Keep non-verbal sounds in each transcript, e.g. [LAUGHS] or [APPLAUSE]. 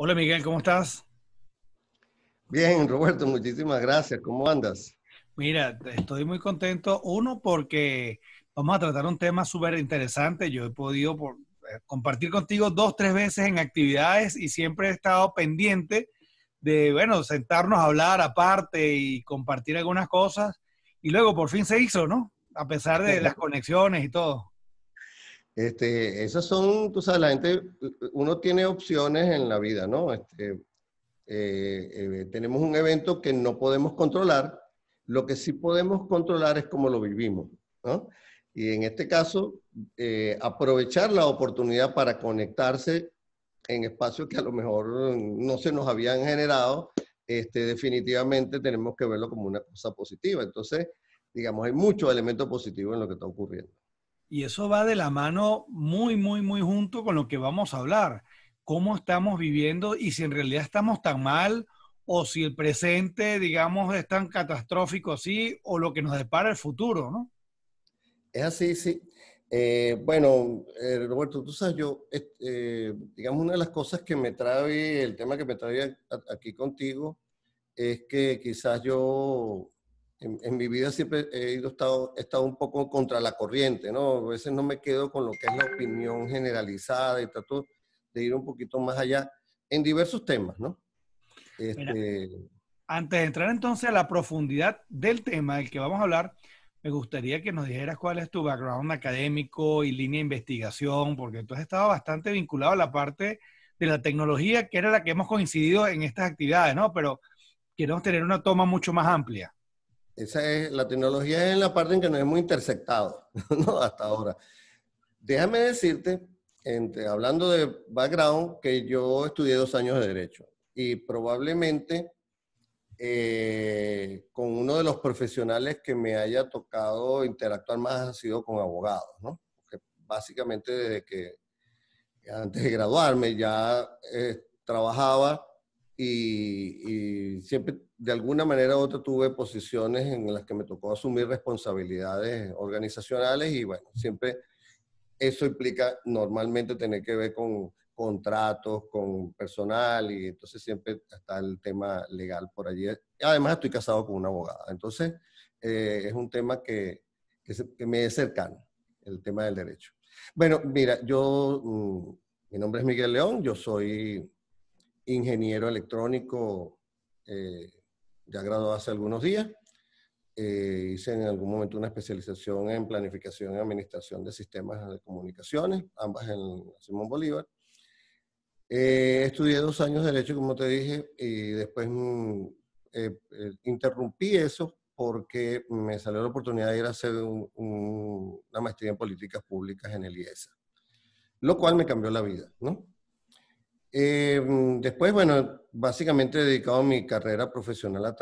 Hola Miguel, ¿cómo estás? Bien, Roberto, muchísimas gracias. ¿Cómo andas? Mira, estoy muy contento. Uno, porque vamos a tratar un tema súper interesante. Yo he podido eh, compartir contigo dos, tres veces en actividades y siempre he estado pendiente de, bueno, sentarnos a hablar aparte y compartir algunas cosas. Y luego por fin se hizo, ¿no? A pesar de las conexiones y todo. Este, esas son, tú sabes, la gente, uno tiene opciones en la vida, ¿no? Este, eh, eh, tenemos un evento que no podemos controlar, lo que sí podemos controlar es cómo lo vivimos, ¿no? Y en este caso, eh, aprovechar la oportunidad para conectarse en espacios que a lo mejor no se nos habían generado, este, definitivamente tenemos que verlo como una cosa positiva. Entonces, digamos, hay muchos elementos positivos en lo que está ocurriendo. Y eso va de la mano muy, muy, muy junto con lo que vamos a hablar. Cómo estamos viviendo y si en realidad estamos tan mal o si el presente, digamos, es tan catastrófico así o lo que nos depara el futuro, ¿no? Es así, sí. Eh, bueno, eh, Roberto, tú sabes, yo, eh, digamos, una de las cosas que me trae, el tema que me trae aquí contigo, es que quizás yo en, mi vida siempre he, ido, estado, estado un poco contra la corriente, ¿no? A veces no me quedo con lo que es la opinión generalizada y trato de ir un poquito más allá en diversos temas, ¿no? Este, antes de entrar entonces a la profundidad del tema del que vamos a hablar, me gustaría que nos dijeras cuál es tu background académico y línea de investigación, porque tú has estado bastante vinculado a la parte de la tecnología, que era la que hemos coincidido en estas actividades, ¿no? Pero queremos tener una toma mucho más amplia es, la tecnología es la parte en que nos hemos intersectado, [LAUGHS] ¿no? Hasta ahora. Déjame decirte, entre, hablando de background, que yo estudié dos años de Derecho y probablemente eh, con uno de los profesionales que me haya tocado interactuar más ha sido con abogados, ¿no? básicamente desde que antes de graduarme ya eh, trabajaba y, siempre de alguna manera u otra tuve posiciones en las que me tocó asumir responsabilidades organizacionales y bueno, siempre eso implica normalmente tener que ver con contratos, con personal y entonces siempre está el tema legal por allí. Además estoy casado con una abogada, entonces eh, es un tema que, que, me es cercano, el tema del derecho. Bueno, mira, yo, mm, mi nombre es Miguel León, yo soy ingeniero electrónico, eh, ya graduado hace algunos días. Eh, hice en algún momento una especialización en planificación y administración de sistemas de comunicaciones, ambas en Simón Bolívar. Eh, estudié dos años de derecho, como te dije, y después mm, interrumpí eso porque me salió la oportunidad de ir a hacer una maestría en políticas públicas en el IESA, lo cual me cambió la vida, ¿no? Eh, mm, después, bueno, básicamente he dedicado mi carrera profesional a,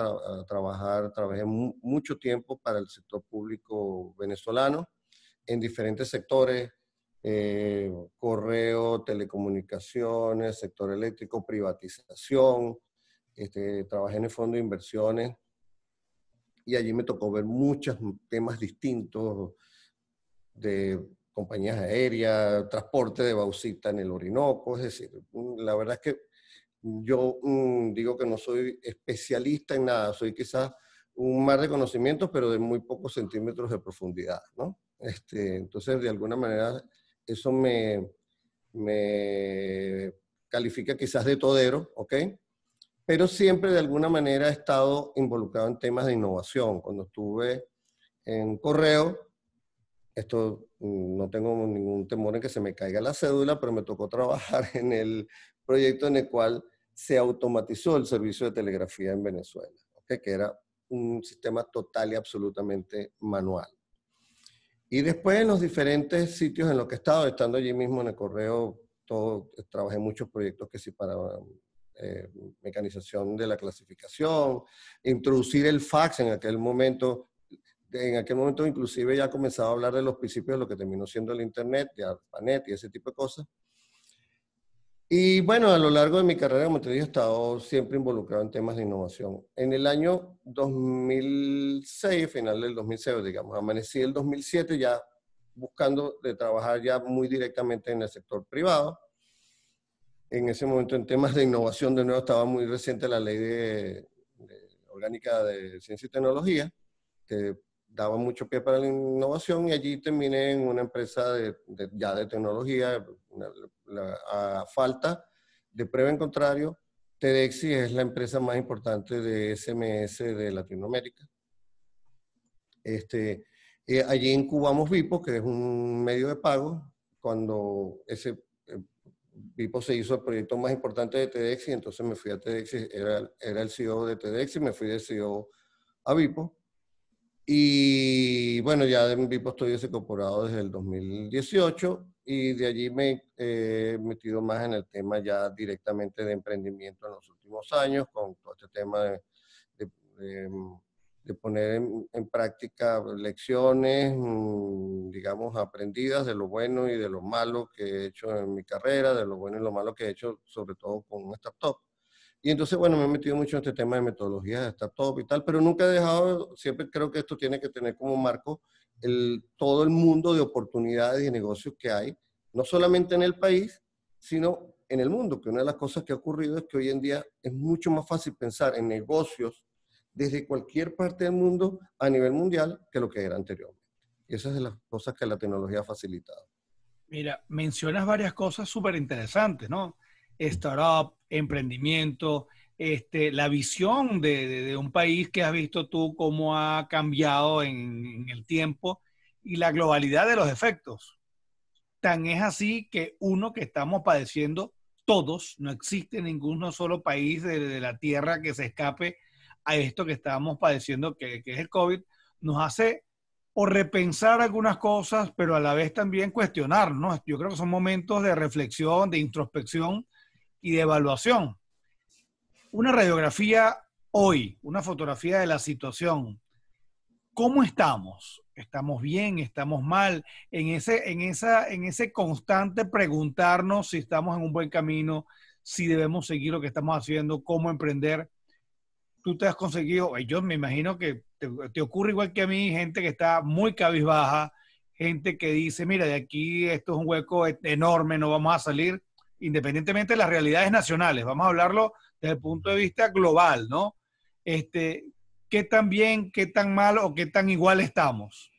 trabajar, trabajé mucho tiempo para el sector público venezolano en diferentes sectores, eh, correo, telecomunicaciones, sector eléctrico, privatización, este, trabajé en el fondo de inversiones y allí me tocó ver muchos temas distintos de compañías aéreas, transporte de bauxita en el Orinoco, es decir, mm, la verdad es que yo mm, digo que no soy especialista en nada, soy quizás un mar de conocimientos, pero de muy pocos centímetros de profundidad, ¿no? Este, entonces, de alguna manera, eso me, me califica quizás de todero, ¿ok? Pero siempre de alguna manera he estado involucrado en temas de innovación. Cuando estuve en correo, esto no tengo ningún temor en que se me caiga la cédula, pero me tocó trabajar [LAUGHS] en el proyecto en el cual se automatizó el servicio de telegrafía en Venezuela, que era un sistema total y absolutamente manual. Y después en los diferentes sitios en los que he estado, estando allí mismo en el correo, trabajé muchos proyectos que sí para eh, mecanización de la clasificación, introducir el fax en aquel momento, en aquel momento inclusive ya comenzaba a hablar de los principios de lo que terminó siendo el Internet, de ARPANET y ese tipo de cosas. Y bueno, a lo largo de mi carrera, como te he estado siempre involucrado en temas de innovación. En el año 2006, final del 2006, digamos, amanecí el 2007 ya buscando de trabajar ya muy directamente en el sector privado. En ese momento en temas de innovación, de nuevo, estaba muy reciente la ley de, orgánica de ciencia y tecnología, que daba mucho pie para la innovación y allí terminé en una empresa de, ya de tecnología. a falta de prueba en contrario, TEDxi es la empresa más importante de SMS de Latinoamérica. Este, allí incubamos Vipo, que es un medio de pago. Cuando ese eh, Vipo se hizo el proyecto más importante de TEDxi, entonces me fui a TEDxi, era, era el CEO de TEDxi, me fui de CEO a Vipo y bueno, ya en Vipo estoy incorporado desde el 2018 y de allí me eh, he metido más en el tema ya directamente de emprendimiento en los últimos años, con todo este tema de, poner en, práctica lecciones, mm, digamos, aprendidas de lo bueno y de lo malo que he hecho en mi carrera, de lo bueno y lo malo que he hecho, sobre todo con un startup. Y entonces, bueno, me he metido mucho en este tema de metodologías de startup y tal, pero nunca he dejado, siempre creo que esto tiene que tener como marco el, todo el mundo de oportunidades y negocios que hay, no solamente en el país, sino en el mundo, que una de las cosas que ha ocurrido es que hoy en día es mucho más fácil pensar en negocios desde cualquier parte del mundo a nivel mundial que lo que era anteriormente. Y esas son las cosas que la tecnología ha facilitado. Mira, mencionas varias cosas súper interesantes, ¿no? startup, emprendimiento, este, la visión de, de, un país que has visto tú cómo ha cambiado en, el tiempo y la globalidad de los efectos. Tan es así que uno que estamos padeciendo todos, no existe ningún solo país de, de la tierra que se escape a esto que estamos padeciendo, que, que es el COVID, nos hace o repensar algunas cosas, pero a la vez también cuestionarnos. Yo creo que son momentos de reflexión, de introspección, y de evaluación. Una radiografía hoy, una fotografía de la situación. ¿Cómo estamos? ¿Estamos bien? ¿Estamos mal? En ese, en, esa, en ese constante preguntarnos si estamos en un buen camino, si debemos seguir lo que estamos haciendo, cómo emprender. Tú te has conseguido, yo me imagino que te, te ocurre igual que a mí, gente que está muy cabizbaja, gente que dice, mira, de aquí esto es un hueco e-, enorme, no vamos a salir independientemente de las realidades nacionales, vamos a hablarlo desde el punto de vista global, ¿no? Este, ¿Qué tan bien, qué tan mal o qué tan igual estamos?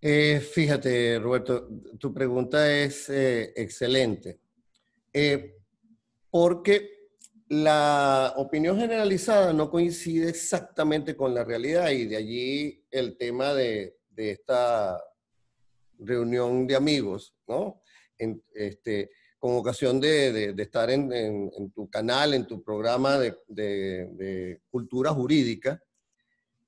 Eh, fíjate, Roberto, tu pregunta es eh, excelente. Eh, porque la opinión generalizada no coincide exactamente con la realidad y de allí el tema de, esta reunión de amigos, ¿no? Este, con ocasión de, estar en, tu canal, en tu programa de, cultura jurídica,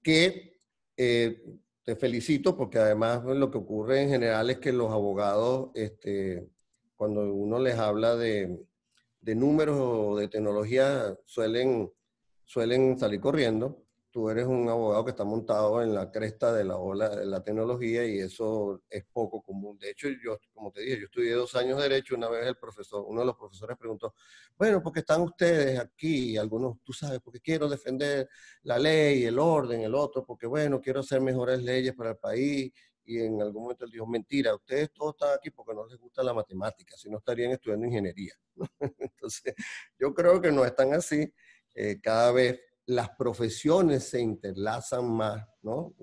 que eh, te felicito porque además lo que ocurre en general es que los abogados, este, cuando uno les habla de, números o de tecnología, suelen, suelen salir corriendo tú eres un abogado que está montado en la cresta de la ola de la tecnología y eso es poco común. De hecho, yo, como te dije, yo estudié dos años de Derecho. Una vez el profesor, uno de los profesores preguntó, bueno, porque están ustedes aquí? algunos, tú sabes, porque quiero defender la ley, el orden, el otro, porque bueno, quiero hacer mejores leyes para el país. Y en algún momento él dijo, mentira, ustedes todos están aquí porque no les gusta la matemática, si no estarían estudiando ingeniería. [LAUGHS] Entonces, yo creo que no están así. Eh, cada vez las profesiones se interlazan más, ¿no?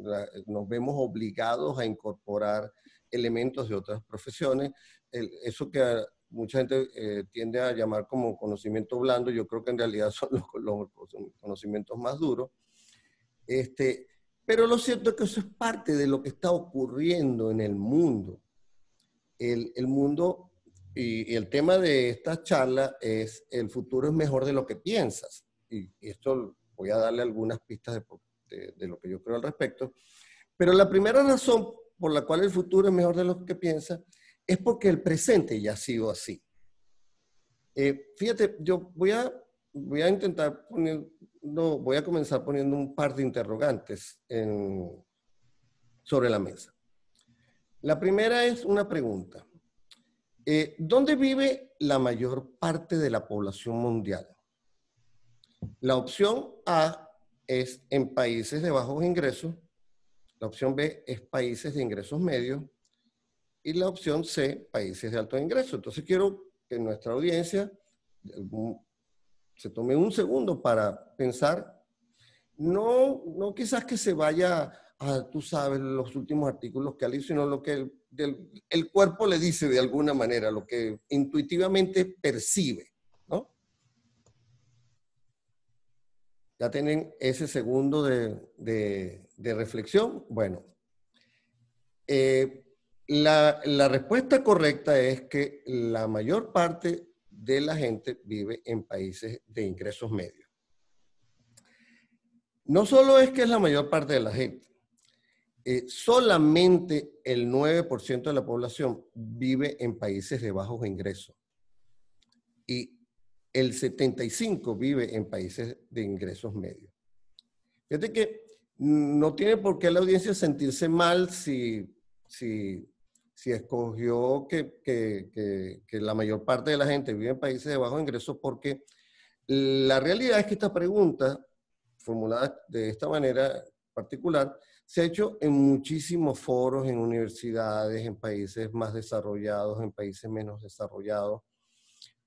nos vemos obligados a incorporar elementos de otras profesiones. eso que mucha gente eh, tiende a llamar como conocimiento blando, yo creo que en realidad son [LAUGHS] los, conocimientos más duros. Este, pero lo cierto es que eso es parte de lo que está ocurriendo en el mundo. El, mundo y, el tema de esta charla es el futuro es mejor de lo que piensas. y esto voy a darle algunas pistas de, lo que yo creo al respecto. Pero la primera razón por la cual el futuro es mejor de lo que piensa es porque el presente ya ha sido así. Eh, fíjate, yo voy a, voy a intentar poner, no, voy a comenzar poniendo un par de interrogantes sobre la mesa. La primera es una pregunta. Eh, ¿Dónde vive la mayor parte de la población mundial? La opción a es en países de bajos ingresos, la opción B es países de ingresos medios y la opción C, países de alto ingreso. Entonces quiero que nuestra audiencia se tome un segundo para pensar, no, no quizás que se vaya a, tú sabes, los últimos artículos que ha leído, sino lo que el cuerpo le dice de alguna manera, lo que intuitivamente percibe. Ya tienen ese segundo de, reflexión. Bueno, eh, la, respuesta correcta es que la mayor parte de la gente vive en países de ingresos medios. No solo es que es la mayor parte de la gente, eh, solamente el 9% de la población vive en países de bajos ingresos. Y el 75 vive en países de ingresos medios. Fíjate que no tiene por qué la audiencia sentirse mal si, si, escogió que, que, la mayor parte de la gente vive en países de bajos ingresos, porque la realidad es que esta pregunta, formulada de esta manera particular, se ha hecho en muchísimos foros, en universidades, en países más desarrollados, en países menos desarrollados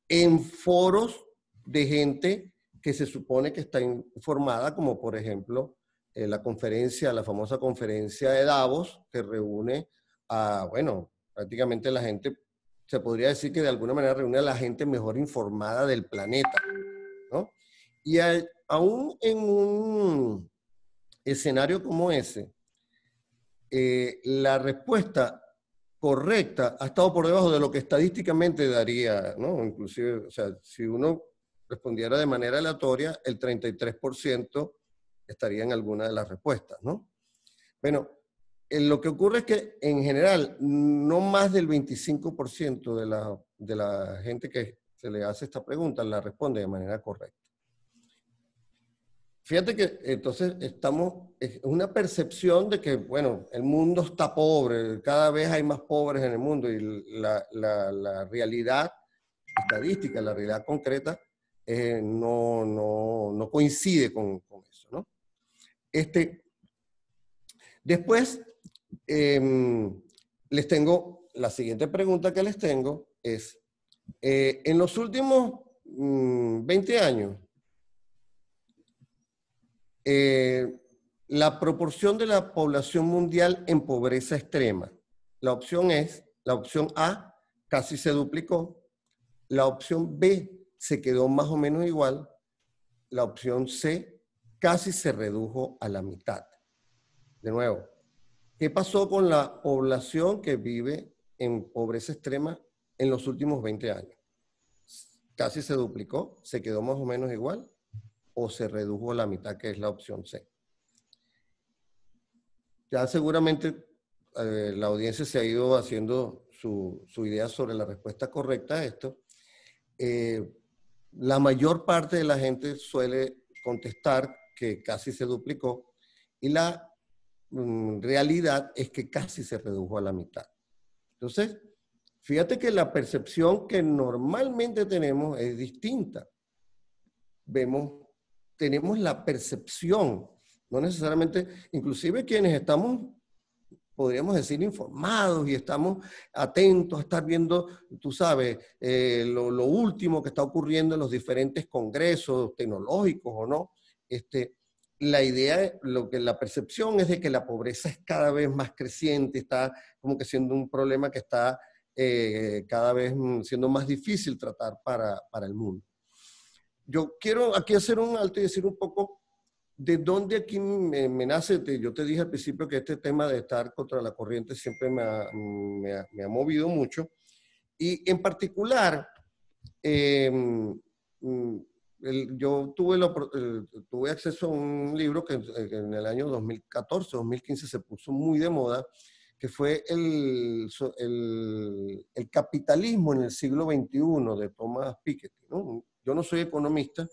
en foros de gente que se supone que está informada, como por ejemplo eh, la conferencia, la famosa conferencia de Davos, que reúne a, bueno, prácticamente la gente, se podría decir que de alguna manera reúne a la gente mejor informada del planeta, Y aún en un escenario como ese, eh, la respuesta correcta ha estado por debajo de lo que estadísticamente daría, ¿no? Inclusive, o sea, si uno respondiera de manera aleatoria, el 33% estaría en alguna de las respuestas, ¿no? Bueno, eh, lo que ocurre es que en general no más del 25% de la, de la gente que se le hace esta pregunta la responde de manera correcta. Fíjate que entonces estamos, es una percepción de que, bueno, el mundo está pobre, cada vez hay más pobres en el mundo y la, realidad estadística, la realidad concreta, eh, no, coincide con, eso, ¿no? Este, después, em, les tengo, la siguiente pregunta que les tengo es, eh, en los últimos 20 mm, años, eh, la proporción de la población mundial en pobreza extrema. La opción es, la opción A casi se duplicó, la opción B se quedó más o menos igual, la opción C casi se redujo a la mitad. De nuevo, ¿qué pasó con la población que vive en pobreza extrema en los últimos 20 años? Casi se duplicó, se quedó más o menos igual o se redujo a la mitad, que es la opción C. Ya seguramente eh, la audiencia se ha ido haciendo su, su, idea sobre la respuesta correcta a esto. Eh, la mayor parte de la gente suele contestar que casi se duplicó y la mm, realidad es que casi se redujo a la mitad. Entonces, fíjate que la percepción que normalmente tenemos es distinta. Vemos tenemos la percepción, no necesariamente, inclusive quienes estamos, podríamos decir, informados y estamos atentos a estar viendo, tú sabes, eh, lo, último que está ocurriendo en los diferentes congresos tecnológicos o no, este, la idea, lo que la percepción es de que la pobreza es cada vez más creciente, está como que siendo un problema que está eh, cada vez mm, siendo más difícil tratar para, para el mundo yo quiero aquí hacer un alto y decir un poco de dónde aquí me, nace. Yo te dije al principio que este tema de estar contra la corriente siempre me ha, me movido mucho. Y en particular, em, mm, yo tuve, tuve acceso a un libro que, en el año 2014-2015 se puso muy de moda, que fue el, el, capitalismo en el siglo XXI de Thomas Piketty, ¿no? Yo no soy economista,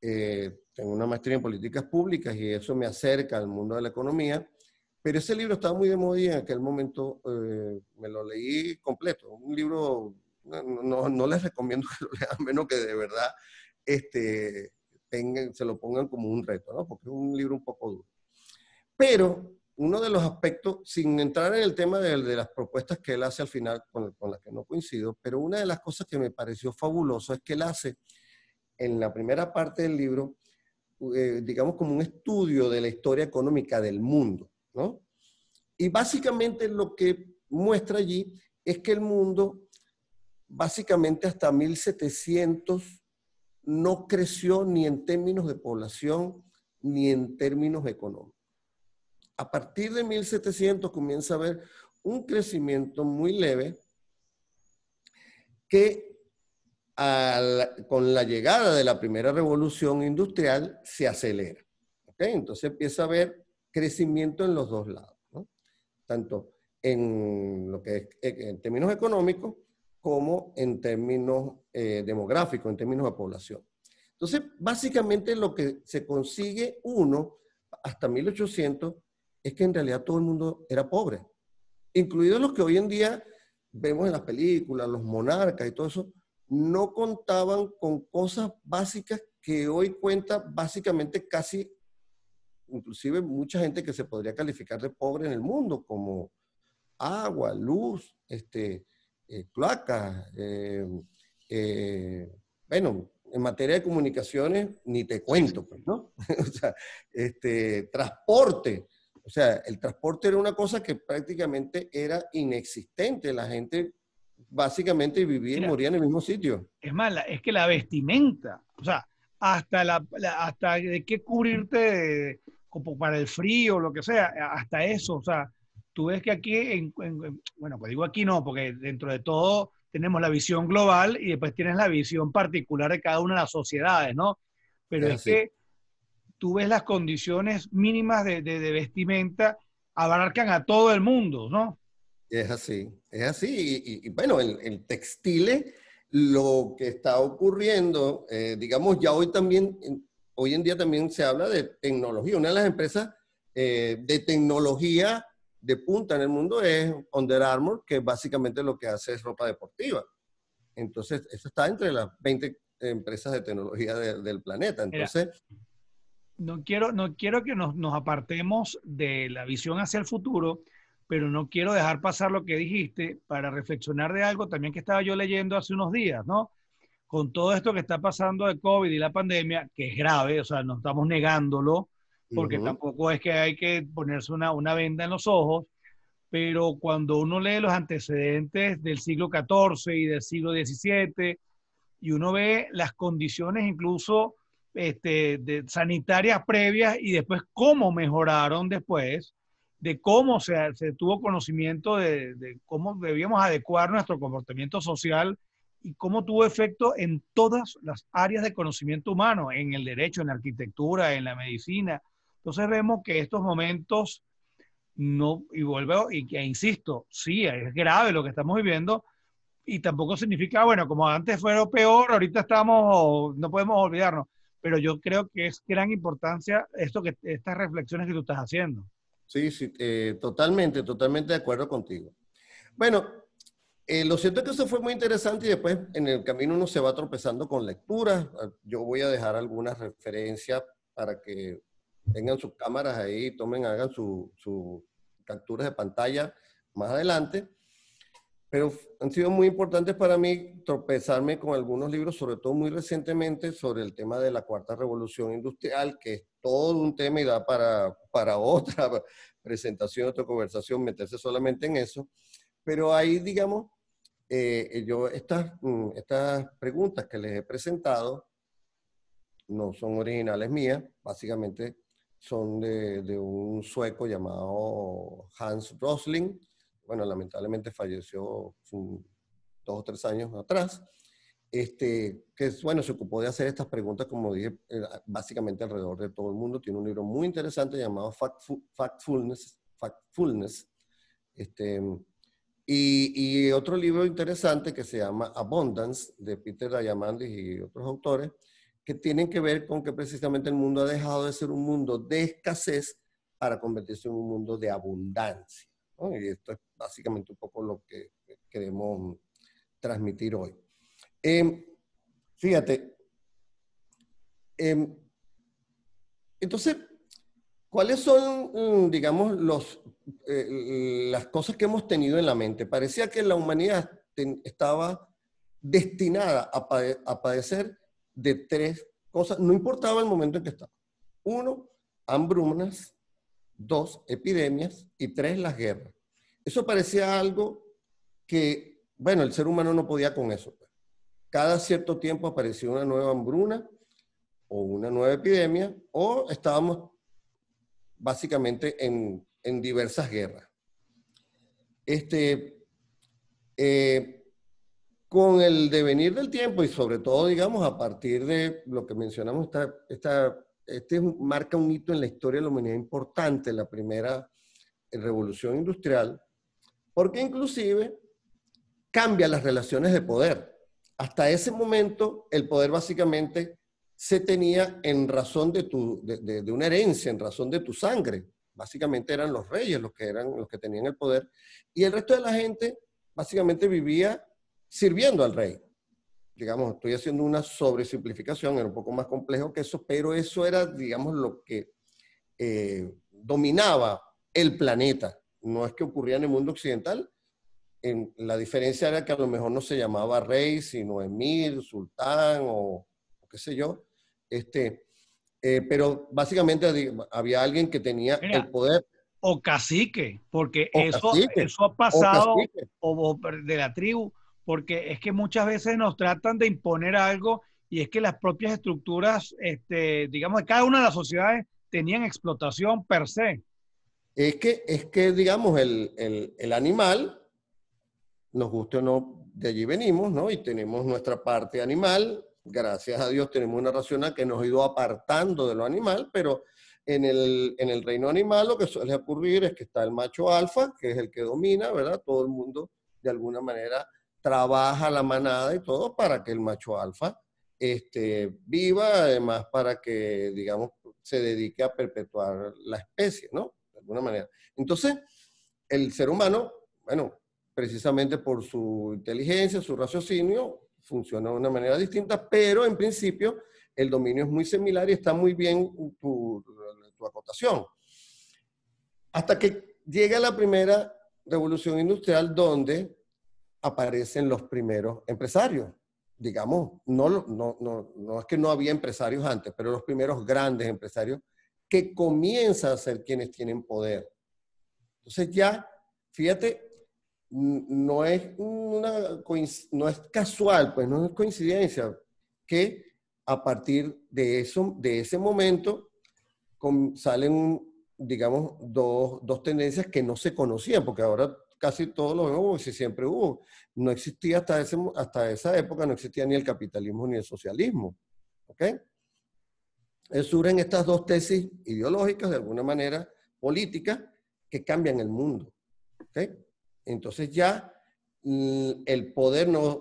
eh, tengo una maestría en políticas públicas y eso me acerca al mundo de la economía, pero ese libro estaba muy de moda y en aquel momento eh, me lo leí completo. Un libro, no, no, les recomiendo [LAUGHS] que lo lean, menos que de verdad este, tengan, se lo pongan como un reto, ¿no? porque es un libro un poco duro. Pero uno de los aspectos, sin entrar en el tema de, las propuestas que él hace al final, con, las que no coincido, pero una de las cosas que me pareció fabuloso es que él hace en la primera parte del libro, eh, digamos, como un estudio de la historia económica del mundo, ¿no? Y básicamente lo que muestra allí es que el mundo, básicamente hasta 1700, no creció ni en términos de población ni en términos económicos a partir de 1700 comienza a haber un crecimiento muy leve que con la llegada de la primera revolución industrial se acelera. Entonces empieza a haber crecimiento en los dos lados, tanto en lo que es, eh, en términos económicos como en términos eh, demográficos, en términos de población. Entonces, básicamente lo que se consigue uno hasta 1800 es que en realidad todo el mundo era pobre, incluidos los que hoy en día vemos en las películas, los monarcas y todo eso, no contaban con cosas básicas que hoy cuenta básicamente casi, inclusive mucha gente que se podría calificar de pobre en el mundo, como agua, luz, este, eh, em, eh, bueno, en materia de comunicaciones, ni te cuento, pues, ¿no? [LAUGHS] o sea, este, transporte, o sea, el transporte era una cosa que prácticamente era inexistente. La gente básicamente vivía y moría en el mismo sitio. Es mala, es que la vestimenta, o sea, hasta, la, hasta de qué cubrirte como para el frío, lo que sea, hasta eso, o sea, tú ves que aquí, bueno, pues digo aquí no, porque dentro de todo tenemos la visión global y después tienes la visión particular de cada una de las sociedades, ¿no? Pero es que tú ves las condiciones mínimas de, vestimenta, abarcan a todo el mundo, ¿no? Es así, es así. Y, bueno, el, textile, lo que está ocurriendo, eh, digamos, ya hoy también, hoy en día también se habla de tecnología. Una de las empresas eh, de tecnología de punta en el mundo es Under Armour, que básicamente lo que hace es ropa deportiva. Entonces, eso está entre las 20 eh, empresas de tecnología del planeta. Entonces, no quiero, no quiero que nos, nos, apartemos de la visión hacia el futuro, pero no quiero dejar pasar lo que dijiste para reflexionar de algo también que estaba yo leyendo hace unos días, ¿no? Con todo esto que está pasando de COVID y la pandemia, que es grave, o sea, no estamos negándolo, porque tampoco es que hay que ponerse una, una venda en los ojos, pero cuando uno lee los antecedentes del siglo XIV y del siglo XVII, y uno ve las condiciones incluso este, de, sanitarias previas y después cómo mejoraron después, de cómo se, se tuvo conocimiento de, cómo debíamos adecuar nuestro comportamiento social y cómo tuvo efecto en todas las áreas de conocimiento humano, en el derecho, en la arquitectura, en la medicina. Entonces vemos que estos momentos no, y vuelvo, y que insisto, sí, es grave lo que estamos viviendo, y tampoco significa, bueno, como antes fue lo peor, ahorita estamos, no podemos olvidarnos pero yo creo que es gran importancia esto que, estas reflexiones que tú estás haciendo. Sí, sí, eh, totalmente, totalmente de acuerdo contigo. Bueno, eh, lo cierto es que eso fue muy interesante y después en el camino uno se va tropezando con lecturas. Ah, yo voy a dejar algunas referencias para que tengan sus cámaras ahí, tomen, hagan sus capturas de pantalla más adelante pero han sido muy importantes para mí tropezarme con algunos libros, sobre todo muy recientemente, sobre el tema de la cuarta revolución industrial, que es todo un tema y da para, para [LAUGHS] otra presentación, otra conversación, meterse solamente en eso. Pero ahí, digamos, eh, yo estas, mm, estas preguntas que les he presentado no son originales mías, básicamente son de, de un sueco llamado Hans Rosling, bueno, lamentablemente falleció dos o tres años atrás, este, que bueno, se ocupó de hacer estas preguntas, como dije, eh, básicamente alrededor de todo el mundo. Tiene un libro muy interesante llamado Factfulness, Factfulness este, y, otro libro interesante que se llama Abundance, de Peter Diamandis y otros autores, que tienen que ver con que precisamente el mundo ha dejado de ser un mundo de escasez para convertirse en un mundo de abundancia. Y esto es básicamente un poco lo que queremos transmitir hoy. Em, fíjate, em, entonces, ¿cuáles son, mm, digamos, los, eh, las cosas que hemos tenido en la mente? Parecía que la humanidad estaba destinada a, a padecer de tres cosas, no importaba el momento en que estaba. Uno, hambrunas, dos, epidemias y tres, las guerras. Eso parecía algo que, bueno, el ser humano no podía con eso. Cada cierto tiempo aparecía una nueva hambruna o una nueva epidemia o estábamos básicamente en, diversas guerras. Este, eh, con el devenir del tiempo y sobre todo, digamos, a partir de lo que mencionamos, esta, esta, este marca un hito en la historia de la humanidad importante, la primera revolución industrial, porque inclusive cambia las relaciones de poder. Hasta ese momento el poder básicamente se tenía en razón de, una herencia, en razón de tu sangre. Básicamente eran los reyes los que, eran, los que tenían el poder y el resto de la gente básicamente vivía sirviendo al rey digamos, estoy haciendo una sobresimplificación, era un poco más complejo que eso, pero eso era, digamos, lo que eh, dominaba el planeta no es que ocurría en el mundo occidental. En, la diferencia era que a lo mejor no se llamaba rey, sino emir, sultán o, qué sé yo. Este, eh, pero básicamente había alguien que tenía el poder. O cacique, porque eso, eso ha pasado o, de la tribu, porque es que muchas veces nos tratan de imponer algo y es que las propias estructuras, este, digamos, de cada una de las sociedades tenían explotación per se es que, es que digamos, el, animal, nos guste o no, de allí venimos, ¿no? Y tenemos nuestra parte animal, gracias a Dios tenemos una racional que nos ha ido apartando de lo animal, pero en el, en el, reino animal lo que suele ocurrir es que está el macho alfa, que es el que domina, ¿verdad? Todo el mundo de alguna manera trabaja la manada y todo para que el macho alfa este, viva, además para que, digamos, se dedique a perpetuar la especie, ¿no? alguna manera. Entonces, el ser humano, bueno, precisamente por su inteligencia, su raciocinio, funciona de una manera distinta, pero en principio el dominio es muy similar y está muy bien tu, tu acotación. Hasta que llega la primera revolución industrial donde aparecen los primeros empresarios. Digamos, no, no, no es que no había empresarios antes, pero los primeros grandes empresarios que comienza a ser quienes tienen poder. Entonces ya, fíjate, no es, una, no es casual, pues no es coincidencia que a partir de, eso, de ese momento salen, digamos, dos, tendencias que no se conocían, porque ahora casi todos los vemos como si siempre hubo. No existía hasta, ese, hasta esa época, no existía ni el capitalismo ni el socialismo. ¿ok?, surgen estas dos tesis ideológicas, de alguna manera políticas, que cambian el mundo. Entonces ya mm, el poder no,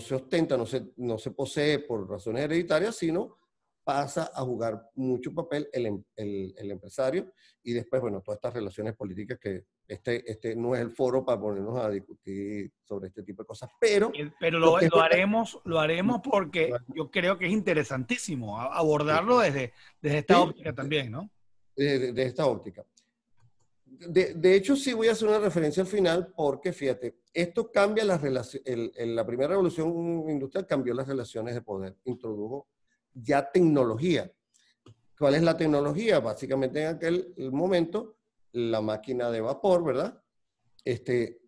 se ostenta, no se, no se, posee por razones hereditarias, sino pasa a jugar mucho papel el, em, el empresario y después, bueno, todas estas relaciones políticas que este, este no es el foro para ponernos a discutir sobre este tipo de cosas, pero... Eh, pero lo, haremos, lo haremos porque yo creo que es interesantísimo abordarlo desde, desde esta óptica también, ¿no? de esta óptica. De, de, hecho, sí voy a hacer una referencia al final porque, fíjate, esto cambia las relaciones, la primera revolución industrial cambió las relaciones de poder, introdujo ya tecnología. ¿Cuál es la tecnología? Básicamente en aquel momento la máquina de vapor, ¿verdad? Este,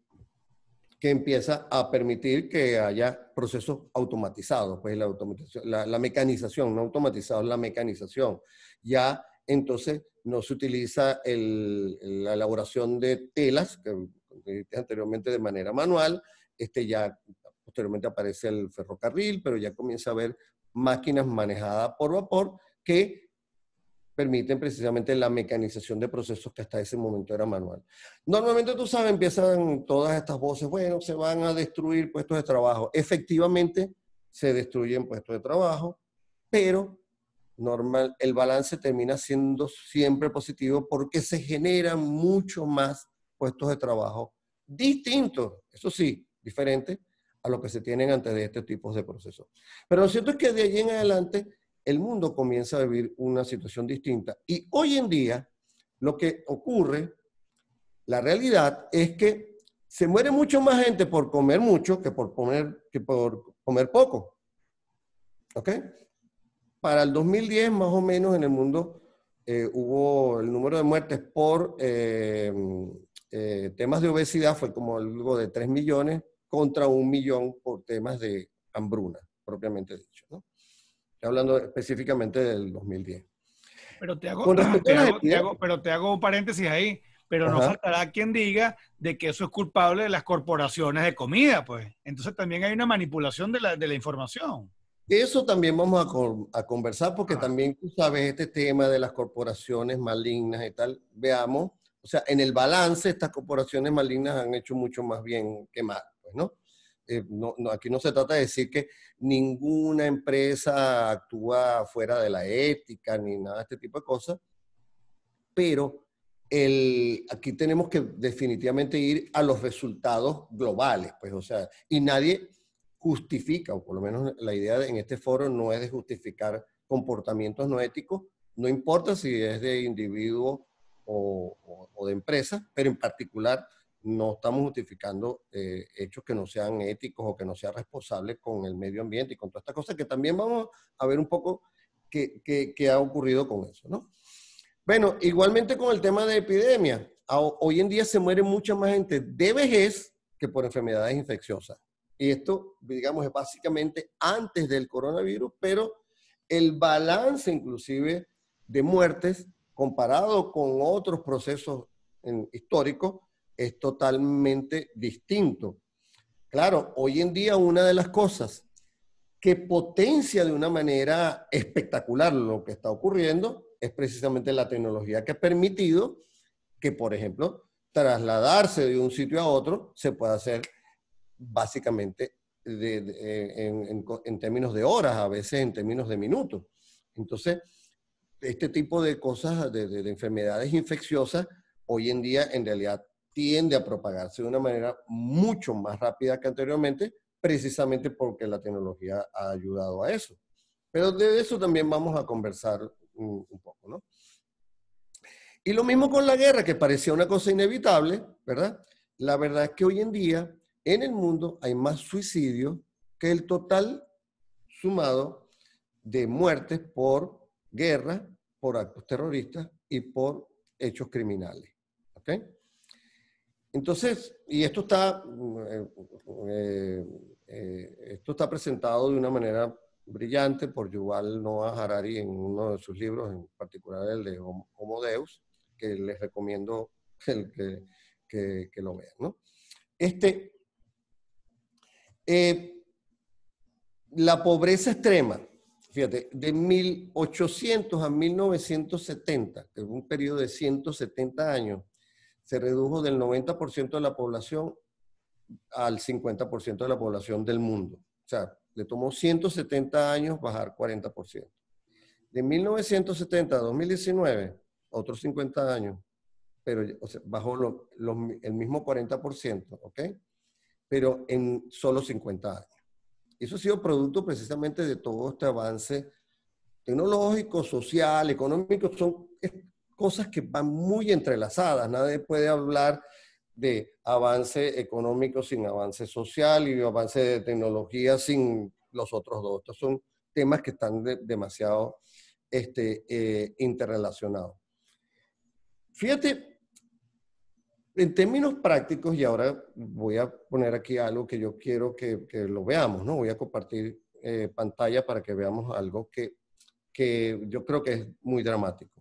que empieza a permitir que haya procesos automatizados, pues la, automatización, la, mecanización, no automatizado, la mecanización. Ya entonces no se utiliza la elaboración de telas, que anteriormente de manera manual, este ya posteriormente aparece el ferrocarril, pero ya comienza a haber máquinas manejadas por vapor que permiten precisamente la mecanización de procesos que hasta ese momento era manual. Normalmente tú sabes, empiezan todas estas voces, bueno, se van a destruir puestos de trabajo. Efectivamente, se destruyen puestos de trabajo, pero normal, el balance termina siendo siempre positivo porque se generan mucho más puestos de trabajo distintos, eso sí, diferentes a lo que se tienen antes de este tipo de procesos. Pero lo cierto es que de allí en adelante el mundo comienza a vivir una situación distinta. Y hoy en día, lo que ocurre, la realidad es que se muere mucho más gente por comer mucho que por, comer, que por comer poco. ¿Ok? Para el 2010, más o menos, en el mundo eh, hubo el número de muertes por eh, eh, temas de obesidad fue como algo de 3 millones contra un millón por temas de hambruna, propiamente dicho. ¿no? hablando específicamente del 2010. Pero te hago, un paréntesis ahí, pero no faltará quien diga de que eso es culpable de las corporaciones de comida, pues. Entonces también hay una manipulación de la, de la información. Eso también vamos a, conversar porque ah. también tú sabes este tema de las corporaciones malignas y tal. Veamos, o sea, en el balance estas corporaciones malignas han hecho mucho más bien que mal, pues, ¿no? Eh, no, aquí no se trata de decir que ninguna empresa actúa fuera de la ética ni nada de este tipo de cosas, pero el, aquí tenemos que definitivamente ir a los resultados globales, pues, o sea, y nadie justifica, o por lo menos la idea en este foro no es de justificar comportamientos no éticos, no importa si es de individuo o de empresa, pero en particular no estamos justificando eh, hechos que no sean éticos o que no sean responsables con el medio ambiente y con todas estas cosas, que también vamos a ver un poco qué, qué ha ocurrido con eso, ¿no? Bueno, igualmente con el tema de epidemia, hoy en día se muere mucha más gente de vejez que por enfermedades infecciosas. Y esto, digamos, es básicamente antes del coronavirus, pero el balance inclusive de muertes comparado con otros procesos históricos es totalmente distinto. Claro, hoy en día una de las cosas que potencia de una manera espectacular lo que está ocurriendo es precisamente la tecnología que ha permitido que, por ejemplo, trasladarse de un sitio a otro se pueda hacer básicamente eh, en, términos de horas, a veces en términos de minutos. Entonces, este tipo de cosas, de, de enfermedades infecciosas, hoy en día en realidad tiende a propagarse de una manera mucho más rápida que anteriormente, precisamente porque la tecnología ha ayudado a eso. Pero de eso también vamos a conversar un, poco, ¿no? Y lo mismo con la guerra, que parecía una cosa inevitable, ¿verdad? La verdad es que hoy en día en el mundo hay más suicidios que el total sumado de muertes por guerra, por actos terroristas y por hechos criminales. ¿okay? Entonces, y esto está, mm, eh, eh, eh, esto está presentado de una manera brillante por Yuval Noah Harari en uno de sus libros, en particular el de Homo Deus, que les recomiendo el que, lo vean. Este, la pobreza extrema, fíjate, de 1800 a 1970, que es un periodo de 170 años, se redujo del 90% de la población al 50% de la población del mundo. O sea, le tomó 170 años bajar 40%. De 1970 a 2019, otros 50 años, pero bajó el mismo 40%, ¿ok? Pero en solo 50 años. Eso ha sido producto precisamente de todo este avance tecnológico, social, económico, son cosas que van muy entrelazadas. Nadie puede hablar de avance económico sin avance social y de avance de tecnología sin los otros dos. Estos son temas que están demasiado este, eh, interrelacionados. Fíjate, en términos prácticos, y ahora voy a poner aquí algo que yo quiero que, lo veamos, ¿no? Voy a compartir eh, pantalla para que veamos algo que yo creo que es muy dramático.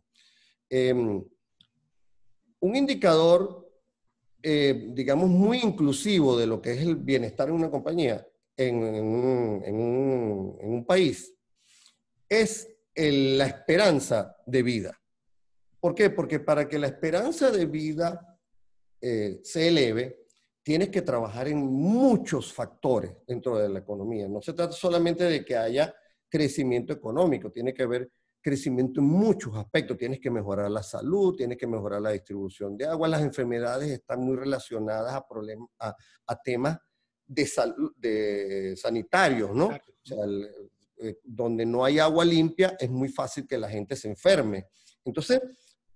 Em, un indicador, eh, digamos, muy inclusivo de lo que es el bienestar en una compañía, en, un, país, es la esperanza de vida. ¿Por qué? Porque para que la esperanza de vida eh, se eleve, tienes que trabajar en muchos factores dentro de la economía. No se trata solamente de que haya crecimiento económico, tiene que haber crecimiento en muchos aspectos. Tienes que mejorar la salud, tienes que mejorar la distribución de agua. Las enfermedades están muy relacionadas a, a, temas de, salud, de sanitarios, ¿no? O sea, eh, donde no hay agua limpia es muy fácil que la gente se enferme. Entonces,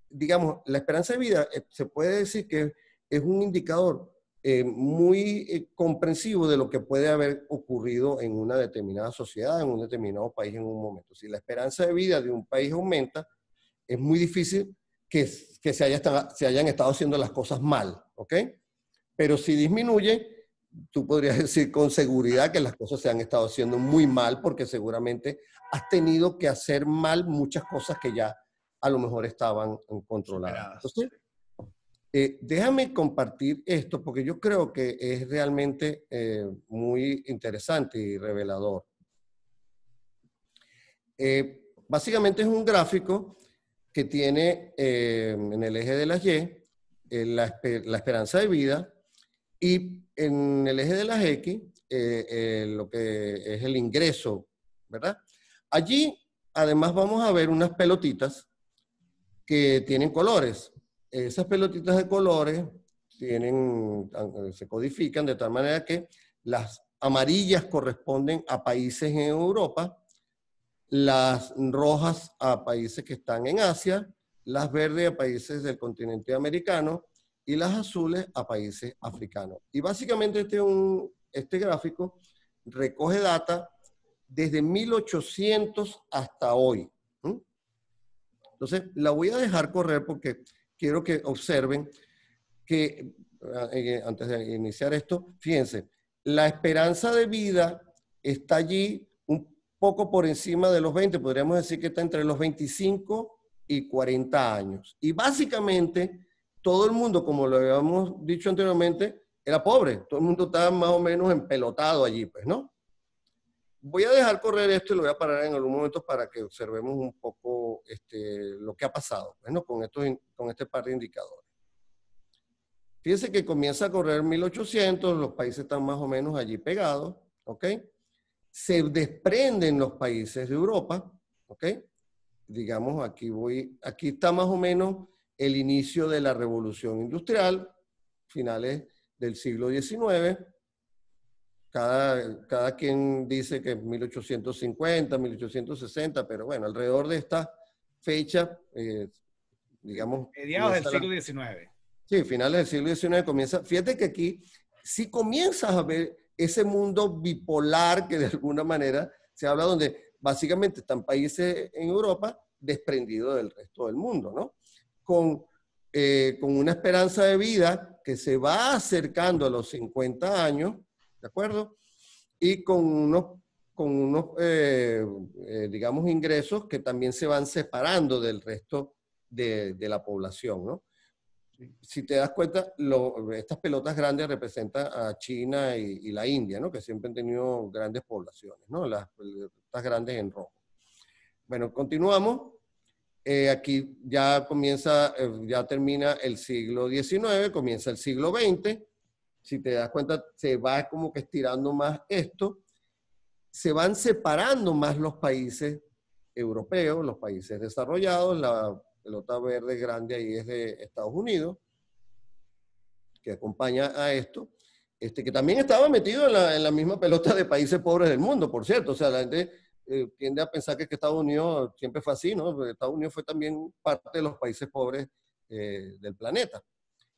digamos, la esperanza de vida eh, se puede decir que es un indicador eh, muy eh, comprensivo de lo que puede haber ocurrido en una determinada sociedad, en un determinado país en un momento. Si la esperanza de vida de un país aumenta, es muy difícil que, que se, haya se, hayan estado haciendo las cosas mal, ¿ok? Pero si disminuye, tú podrías [LAUGHS] decir con seguridad que las cosas se han estado haciendo muy mal porque seguramente has tenido que hacer mal muchas cosas que ya a lo mejor estaban controladas. Entonces, eh, déjame compartir esto porque yo creo que es realmente eh, muy interesante y revelador. Eh, básicamente es un gráfico que tiene en el eje de las Y la, la, esperanza de vida y en el eje de las X lo que es el ingreso, ¿verdad? Allí además vamos a ver unas pelotitas que tienen colores esas pelotitas de colores tienen, eh, se codifican de tal manera que las amarillas corresponden a países en Europa, las rojas a países que están en Asia, las verdes a países del continente americano y las azules a países africanos. Y básicamente este, un, este gráfico recoge data desde 1800 hasta hoy. Entonces, la voy a dejar correr porque quiero que observen que, eh, eh, antes de iniciar esto, fíjense, la esperanza de vida está allí un poco por encima de los 20, podríamos decir que está entre los 25 y 40 años. Y básicamente todo el mundo, como lo habíamos dicho anteriormente, era pobre, todo el mundo estaba más o menos empelotado allí, pues, ¿no? Voy a dejar correr esto y lo voy a parar en algún momento para que observemos un poco este, lo que ha pasado pues, con, estos, con este par de indicadores. Fíjense que comienza a correr 1800, los países están más o menos allí pegados, ¿ok? Se desprenden los países de Europa, ¿ok? Digamos, aquí, voy, aquí está más o menos el inicio de la revolución industrial, finales del siglo XIX, cada, cada quien dice que 1850, 1860, pero bueno, alrededor de esta fecha, eh, digamos... Mediados del siglo XIX. sí, finales del siglo XIX comienza. Fíjate que aquí sí comienzas a ver ese mundo bipolar que de alguna manera se habla donde básicamente están países en Europa desprendidos del resto del mundo, ¿no? Con, eh, con una esperanza de vida que se va acercando a los 50 años, ¿de acuerdo? Y con unos, con unos eh, eh, digamos, ingresos que también se van separando del resto de, de la población, ¿no? si te das cuenta, estas pelotas grandes representan a China y, la India, ¿no? que siempre han tenido grandes poblaciones, ¿no? las pelotas grandes en rojo. Bueno, continuamos. Eh, aquí ya comienza, ya termina el siglo XIX, comienza el siglo XX, si te das cuenta, se va como que estirando más esto, se van separando más los países europeos, los países desarrollados, la pelota verde grande ahí es de Estados Unidos, que acompaña a esto, este, que también estaba metido en la, en la misma pelota de países pobres del mundo, por cierto, o sea, la gente eh, tiende a pensar que Estados Unidos siempre fue así, ¿no? Estados Unidos fue también parte de los países pobres eh, del planeta.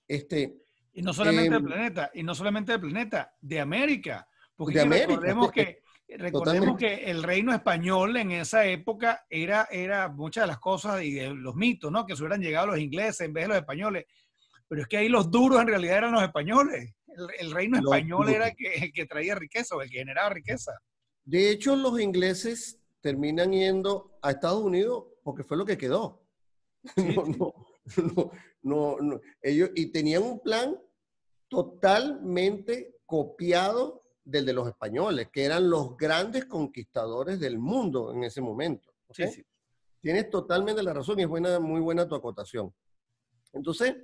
Este, y no solamente del em, planeta, y no solamente del planeta, de América. Porque recordemos que que el reino español en esa época era, era muchas de las cosas y de los mitos, ¿no? Que se hubieran llegado los ingleses en vez de los españoles. Pero es que ahí los duros en realidad eran los españoles. El, reino español era el que, [LAUGHS] que traía riqueza o el que generaba riqueza. De hecho, los ingleses terminan yendo a Estados Unidos porque fue lo que quedó. [LAUGHS] No, no, Ellos, y tenían un plan totalmente copiado del de los españoles, que eran los grandes conquistadores del mundo en ese momento. Sí, Tienes totalmente la razón y es buena, muy buena tu acotación. Entonces,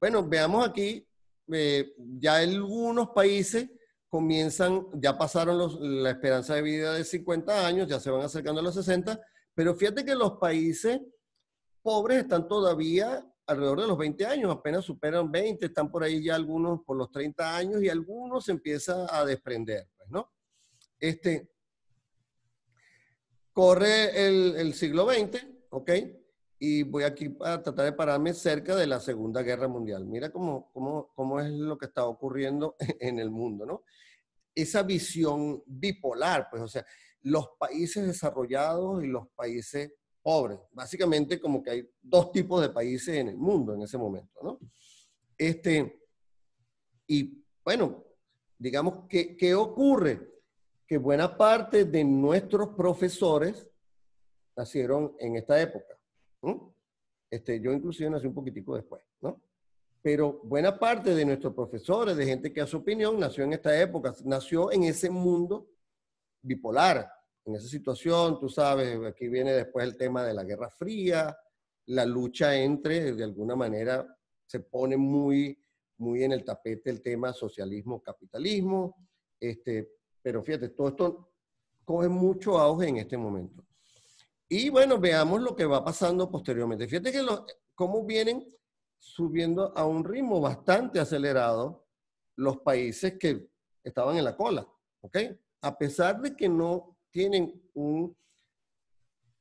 bueno, veamos aquí, eh, ya algunos países comienzan, ya pasaron la esperanza de vida de 50 años, ya se van acercando a los 60, pero fíjate que los países pobres están todavía alrededor de los 20 años, apenas superan 20, están por ahí ya algunos por los 30 años y algunos se a desprender, pues, ¿no? Este, corre el, siglo XX, ¿ok? Y voy aquí a tratar de pararme cerca de la Segunda Guerra Mundial. Mira cómo, cómo, cómo es lo que está ocurriendo [LAUGHS] en el mundo, ¿no? Esa visión bipolar, pues, o sea, los países desarrollados y los países pobres. Básicamente como que hay dos tipos de países en el mundo en ese momento, Este, y bueno, digamos, que qué ocurre? Que buena parte de nuestros profesores nacieron en esta época. Este, yo inclusive nací un poquitico después, ¿no? Pero buena parte de nuestros profesores, de gente que a su opinión, nació en esta época, nació en ese mundo bipolar, en esa situación, tú sabes, aquí viene después el tema de la Guerra Fría, la lucha entre, de alguna manera, se pone muy, muy en el tapete el tema socialismo-capitalismo, este, pero fíjate, todo esto coge mucho auge en este momento. Y bueno, veamos lo que va pasando posteriormente. Fíjate que los, cómo vienen subiendo a un ritmo bastante acelerado los países que estaban en la cola, ¿ok? A pesar de que no tienen un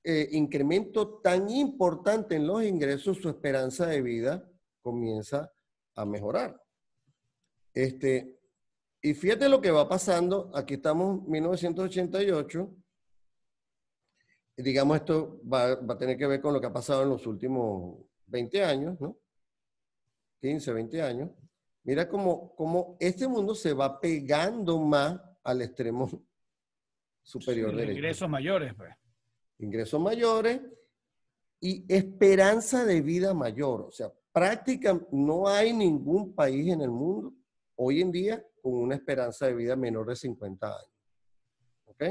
eh, incremento tan importante en los ingresos, su esperanza de vida comienza a mejorar. Este, y fíjate lo que va pasando. Aquí estamos en 1988. Digamos, esto va, a tener que ver con lo que ha pasado en los últimos 20 años, ¿no? 15, 20 años. Mira cómo, cómo este mundo se va pegando más al extremo superior de Ingresos mayores, pues. Ingresos mayores y esperanza de vida mayor. O sea, práctica, no hay ningún país en el mundo hoy en día con una esperanza de vida menor de 50 años. ¿Ok?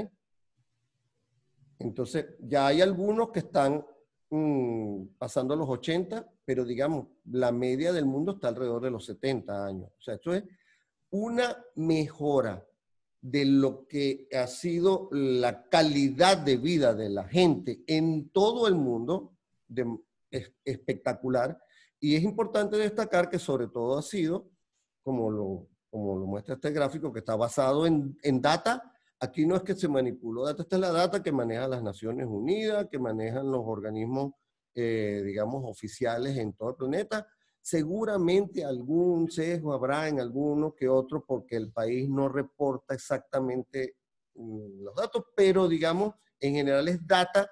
Entonces, ya hay algunos que están mm, pasando los 80, pero digamos, la media del mundo está alrededor de los 70 años. O sea, esto es una mejora de lo que ha sido la calidad de vida de la gente en todo el mundo, espectacular. Y es importante destacar que sobre todo ha sido, como lo, como lo muestra este gráfico, que está basado en, en data. Aquí no es que se manipuló data, esta es la data que manejan las Naciones Unidas, que manejan los organismos, eh, digamos, oficiales en todo el planeta Seguramente algún sesgo habrá en alguno que otro porque el país no reporta exactamente mm, los datos, pero digamos, en general es data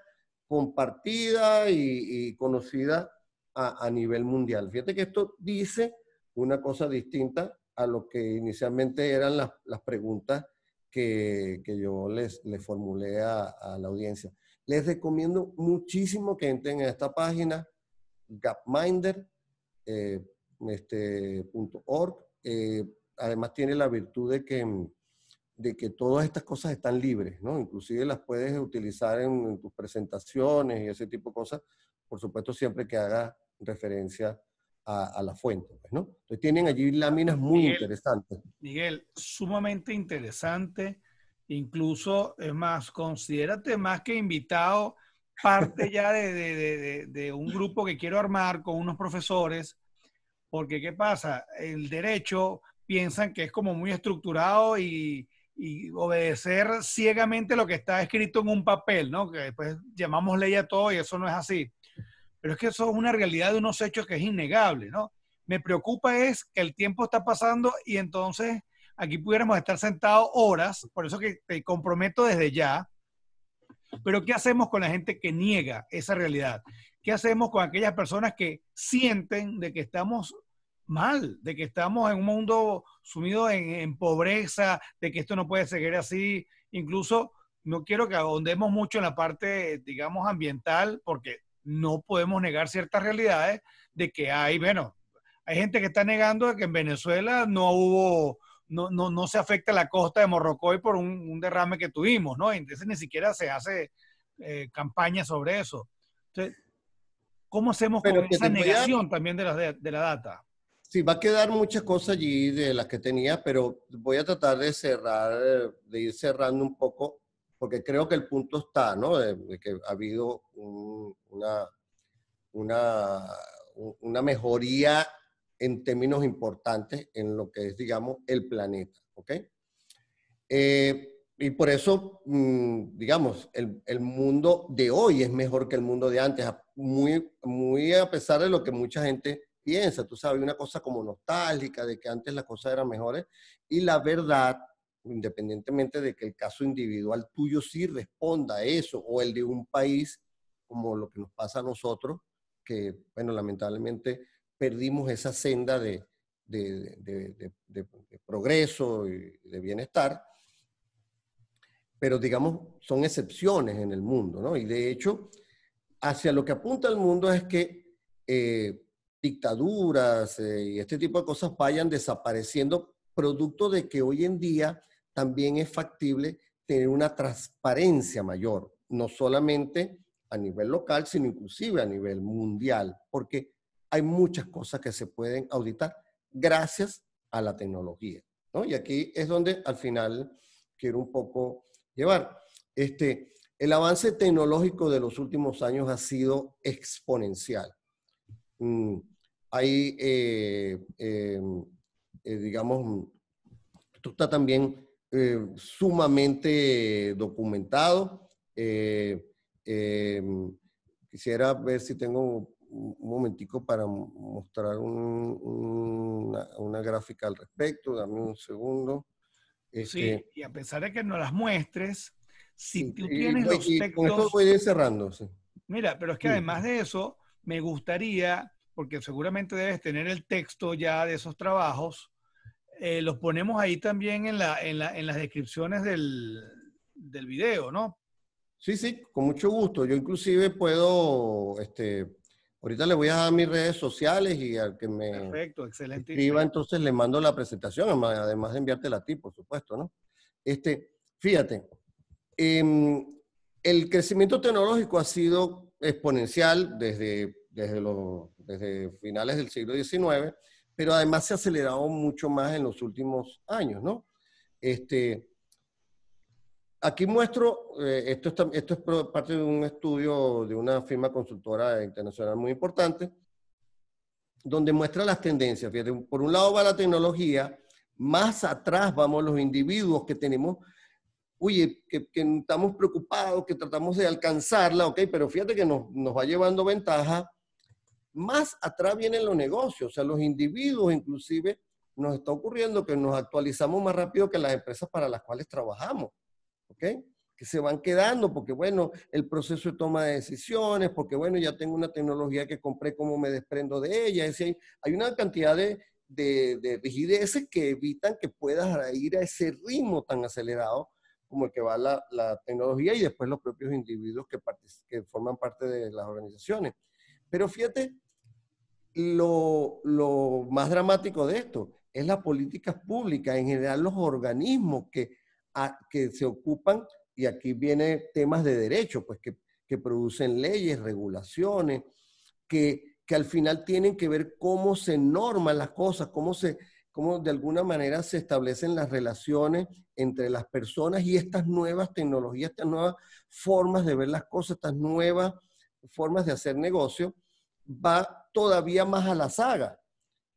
compartida y, conocida a, nivel mundial. Fíjate que esto dice una cosa distinta a lo que inicialmente eran las, preguntas que, yo les, le formulé a, la audiencia. Les recomiendo muchísimo que entren en esta página, Gapminder, eh, este, punto org. Eh, además tiene la virtud de que, mm, de que todas estas cosas están libres, ¿no? Inclusive las puedes utilizar en, tus presentaciones y ese tipo de cosas, por supuesto siempre que haga referencia a, la fuente. Pues, ¿no? Entonces tienen allí láminas muy interesantes. Miguel, sumamente interesante. Incluso, es más, considérate más que invitado parte ya de, un grupo que quiero armar con unos profesores, porque ¿qué pasa? El derecho piensan que es como muy estructurado y, y obedecer ciegamente lo que está escrito en un papel, ¿no? Que después llamamos ley a todo y eso no es así. Pero es que eso es una realidad de unos hechos que es innegable, ¿no? Me preocupa es que el tiempo está pasando y entonces aquí pudiéramos estar sentados horas, por eso que te comprometo desde ya, pero ¿qué hacemos con la gente que niega esa realidad? ¿Qué hacemos con aquellas personas que sienten de que estamos mal, de que estamos en un mundo sumido en, pobreza, de que esto no puede seguir así? Incluso no quiero que ahondemos mucho en la parte, digamos, ambiental, porque no podemos negar ciertas realidades de que hay, bueno, hay gente que está negando de que en Venezuela no hubo no, no, no se afecta la costa de Morrocoy por un, derrame que tuvimos, ¿no? Entonces ni siquiera se hace eh, campaña sobre eso. Entonces, ¿cómo hacemos con esa negación también de la, de la data? Sí, va a quedar muchas cosas allí de las que tenía, pero voy a tratar de cerrar, de ir cerrando un poco, porque creo que el punto está, ¿no? De, que ha habido una, una, una mejoría en términos importantes en lo que es, digamos, el planeta. ¿ok? Eh, y por eso, mm, digamos, el, el, mundo de hoy es mejor que el mundo de antes, muy, muy a pesar de lo que mucha gente piensa. Tú sabes, una cosa como nostálgica de que antes las cosas eran mejores y la verdad, independientemente de que el caso individual tuyo sí responda a eso o el de un país como lo que nos pasa a nosotros, que, bueno, lamentablemente perdimos esa senda de, progreso y de bienestar. Pero digamos, son excepciones en el mundo, ¿no? Y de hecho, hacia lo que apunta el mundo es que eh, dictaduras eh, y este tipo de cosas vayan desapareciendo, producto de que hoy en día también es factible tener una transparencia mayor, no solamente a nivel local, sino inclusive a nivel mundial, porque hay muchas cosas que se pueden auditar gracias a la tecnología. Y aquí es donde al final quiero un poco llevar. Este, el avance tecnológico de los últimos años ha sido exponencial. Mm, Ahí, eh, eh, eh, digamos, esto está también sumamente documentado. quisiera ver si tengo un momentico para mostrar una, gráfica al respecto, dame un segundo. sí, este, y a pesar de que no las muestres, si tú tienes los y, esto voy ir cerrando, Mira, pero es que además de eso, me gustaría, porque seguramente debes tener el texto ya de esos trabajos, eh, los ponemos ahí también en, en, las descripciones del, del video, ¿no? Sí, sí, con mucho gusto. Yo inclusive puedo este, Ahorita le voy a dar mis redes sociales y al que me Perfecto, escriba, entonces le mando la presentación, además de enviártela a ti, por supuesto, ¿no? Este, fíjate, em, el crecimiento tecnológico ha sido exponencial desde, desde, los, desde finales del siglo XIX, pero además se ha acelerado mucho más en los últimos años, ¿no? Este, Aquí muestro, eh, esto, esto es parte de un estudio de una firma consultora internacional muy importante, donde muestra las tendencias. por un lado va la tecnología, más atrás vamos los individuos que tenemos, oye, que, estamos preocupados, que tratamos de alcanzarla, ok, pero fíjate que nos va llevando ventaja. Más atrás vienen los negocios, o sea, los individuos inclusive nos está ocurriendo que nos actualizamos más rápido que las empresas para las cuales trabajamos. Que se van quedando porque, bueno, el proceso de toma de decisiones, porque, bueno, ya tengo una tecnología que compré, cómo me desprendo de ella. hay una cantidad de, de, rigideces que evitan que puedas ir a ese ritmo tan acelerado como el que va la, tecnología y después los propios individuos que, que forman parte de las organizaciones. Pero fíjate, lo, lo, más dramático de esto es la políticas públicas, en general los organismos que que se ocupan, y aquí viene temas de derecho, pues que, que producen leyes, regulaciones, que, que, al final tienen que ver cómo se norman las cosas, cómo, se, cómo de alguna manera se establecen las relaciones entre las personas y estas nuevas tecnologías, estas nuevas formas de ver las cosas, estas nuevas formas de hacer negocio, va todavía más a la saga.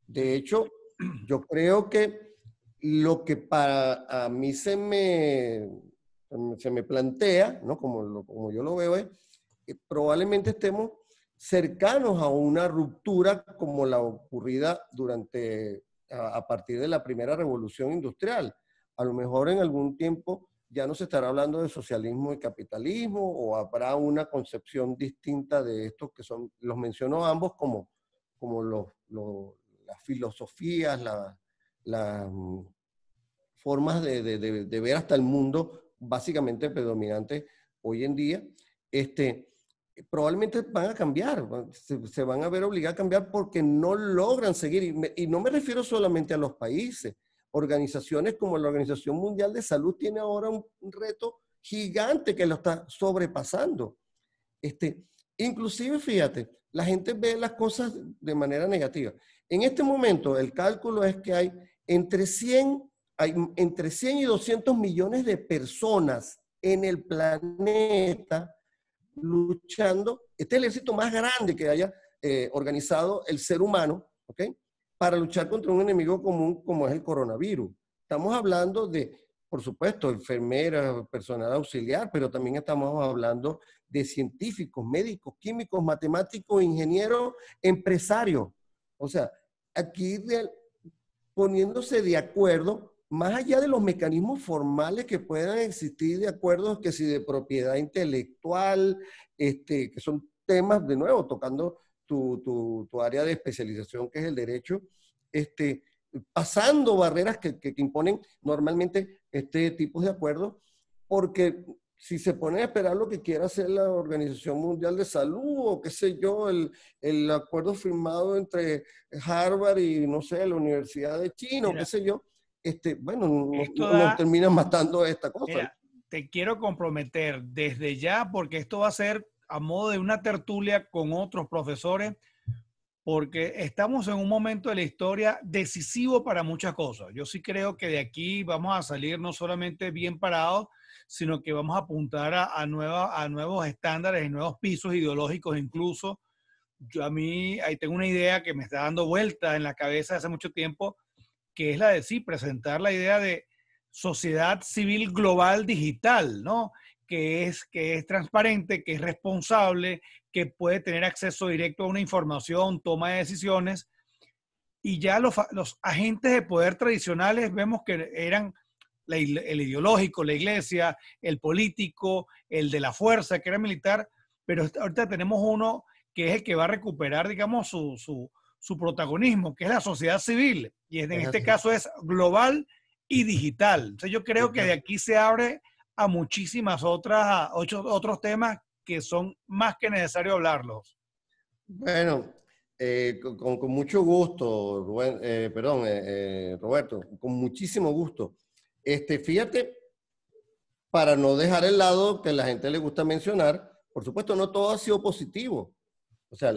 De hecho, yo creo que lo que para a mí se me, se me plantea, ¿no? como, como yo lo veo, es que probablemente estemos cercanos a una ruptura como la ocurrida durante, a, partir de la primera revolución industrial. A lo mejor en algún tiempo ya no se estará hablando de socialismo y capitalismo o habrá una concepción distinta de estos que son, los menciono ambos como, como las filosofías, la, formas de, de, de, ver hasta el mundo básicamente predominante hoy en día, este, probablemente van a cambiar, se, van a ver obligados a cambiar porque no logran seguir. Y, no me refiero solamente a los países, organizaciones como la Organización Mundial de Salud tiene ahora un reto gigante que lo está sobrepasando. Este, inclusive, fíjate, la gente ve las cosas de manera negativa. En este momento, el cálculo es que hay entre 100 hay entre 100 y 200 millones de personas en el planeta luchando. Este es el ejército más grande que haya eh, organizado el ser humano, ¿ok? Para luchar contra un enemigo común como es el coronavirus. Estamos hablando de, por supuesto, enfermeras, personal auxiliar, pero también estamos hablando de científicos, médicos, químicos, matemáticos, ingenieros, empresarios. O sea, aquí poniéndose de acuerdo más allá de los mecanismos formales que puedan existir de acuerdos que si de propiedad intelectual, este, que son temas, de nuevo, tocando tu, tu, tu área de especialización, que es el derecho, este, pasando barreras que, que, imponen normalmente este tipo de acuerdos, porque si se pone a esperar lo que quiera hacer la Organización Mundial de Salud o qué sé yo, el, el acuerdo firmado entre Harvard y, no sé, la Universidad de China o qué sé yo, este, bueno, nos, terminan matando esta cosa. te quiero comprometer desde ya, porque esto va a ser a modo de una tertulia con otros profesores, porque estamos en un momento de la historia decisivo para muchas cosas. Yo sí creo que de aquí vamos a salir no solamente bien parados, sino que vamos a apuntar a, a nuevos estándares y nuevos pisos ideológicos incluso. Yo a mí ahí tengo una idea que me está dando vuelta en la cabeza hace mucho tiempo que es la de sí, presentar la idea de sociedad civil global digital, ¿no? Que es, que es transparente, que es responsable, que puede tener acceso directo a una información, toma de decisiones. Y ya los, agentes de poder tradicionales vemos que eran el ideológico, la iglesia, el político, el de la fuerza, que era militar, pero ahorita tenemos uno que es el que va a recuperar, digamos, su, su protagonismo, que es la sociedad civil, y en este caso es global y digital. Entonces yo creo que de aquí se abre a muchísimas otras, a otros temas que son más que necesario hablarlos. Bueno, eh, con, mucho gusto, eh, perdón, eh, Roberto, con muchísimo gusto. Este, fíjate, para no dejar el lado que la gente le gusta mencionar, por supuesto no todo ha sido positivo. O sea,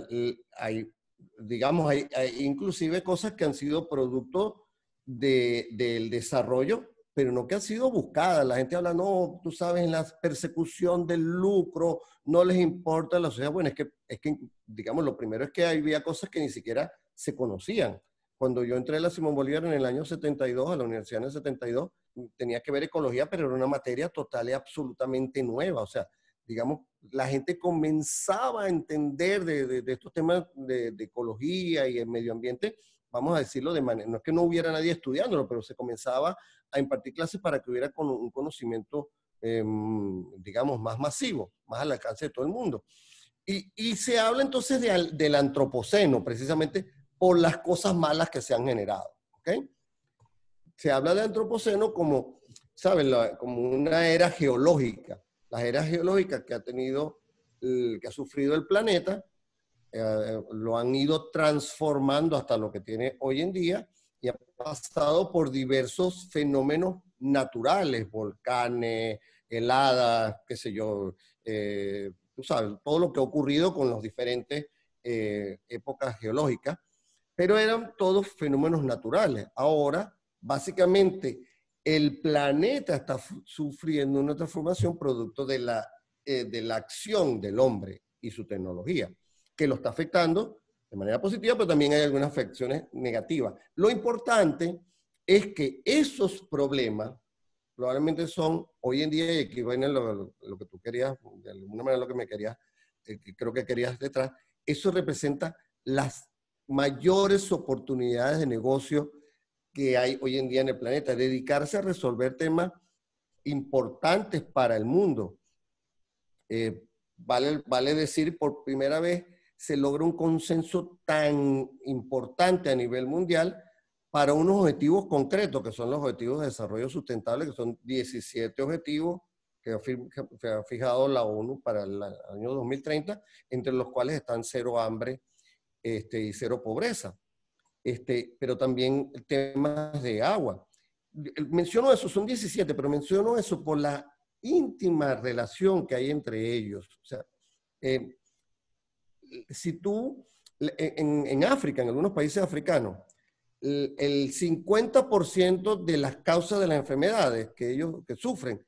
hay digamos, hay, inclusive cosas que han sido producto del desarrollo, pero no que han sido buscadas. La gente habla, no, tú sabes, la persecución del lucro, no les importa la sociedad. Bueno, que, es que digamos, lo primero es que había cosas que ni siquiera se conocían. Cuando yo entré a la Simón Bolívar en el año 72, a la universidad en el 72, tenía que ver ecología, pero era una materia total y absolutamente nueva. O sea, digamos, la gente comenzaba a entender de, estos temas de, ecología y el medio ambiente, vamos a decirlo de manera, no es que no hubiera nadie estudiándolo, pero se comenzaba a impartir clases para que hubiera un conocimiento, em, digamos, más masivo, más al alcance de todo el mundo. Y, se habla entonces del antropoceno, precisamente por las cosas malas que se han generado. Se habla del antropoceno como, ¿saben? como una era geológica las eras geológicas que ha tenido, que ha sufrido el planeta, eh, lo han ido transformando hasta lo que tiene hoy en día y ha pasado por diversos fenómenos naturales, volcanes, heladas, qué sé yo, eh, todo lo que ha ocurrido con las diferentes eh, épocas geológicas, pero eran todos fenómenos naturales. Ahora, básicamente, el planeta está sufriendo una transformación producto de la, eh, de la acción del hombre y su tecnología, que lo está afectando de manera positiva, pero también hay algunas afecciones negativas. Lo importante es que esos problemas probablemente son hoy en día, y aquí lo, que tú querías, de alguna manera lo que me querías, eh, creo que querías detrás, eso representa las mayores oportunidades de negocio que hay hoy en día en el planeta, dedicarse a resolver temas importantes para el mundo. Eh, vale, vale decir, por primera vez se logra un consenso tan importante a nivel mundial para unos objetivos concretos, que son los objetivos de desarrollo sustentable, que son 17 objetivos que ha fijado la ONU para el año 2030, entre los cuales están cero hambre este, y cero pobreza. Este, pero también temas de agua. Eh, menciono eso, son 17, pero menciono eso por la íntima relación que hay entre ellos. O sea, eh, si tú, e, en, África, en algunos países africanos, el, 50% de las causas de las enfermedades que ellos que sufren